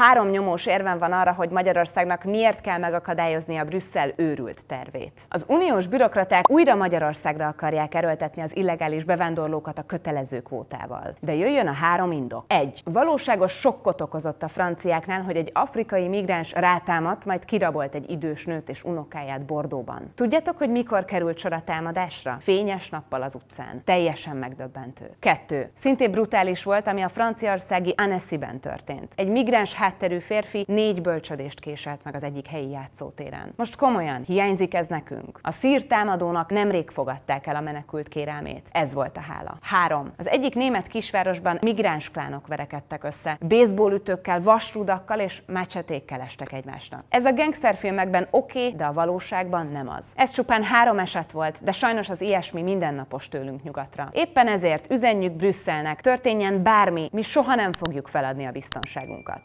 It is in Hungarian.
Három nyomós érven van arra, hogy Magyarországnak miért kell megakadályozni a Brüsszel őrült tervét. Az uniós bürokraták újra Magyarországra akarják erőltetni az illegális bevándorlókat a kötelező kvótával. De jöjjön a három indok. 1. Valóságos sokkot okozott a franciáknál, hogy egy afrikai migráns rátámadt, majd kirabolt egy idős nőt és unokáját Bordóban. Tudjátok, hogy mikor került sor a támadásra? Fényes nappal az utcán. Teljesen megdöbbentő. 2. Szintén brutális volt, ami a franciaországi Annecy-ben történt. Egy migráns hátterű férfi négy bölcsödést késelt meg az egyik helyi játszótéren. Most komolyan, hiányzik ez nekünk. A szír támadónak nemrég fogadták el a menekült kérelmét. Ez volt a hála. 3. Az egyik német kisvárosban migráns klánok verekedtek össze. Baseballütőkkel, vasrudakkal és mecsetékkel estek egymásnak. Ez a gangsterfilmekben oké, okay, de a valóságban nem az. Ez csupán három eset volt, de sajnos az ilyesmi mindennapos tőlünk nyugatra. Éppen ezért üzenjük Brüsszelnek, történjen bármi, mi soha nem fogjuk feladni a biztonságunkat.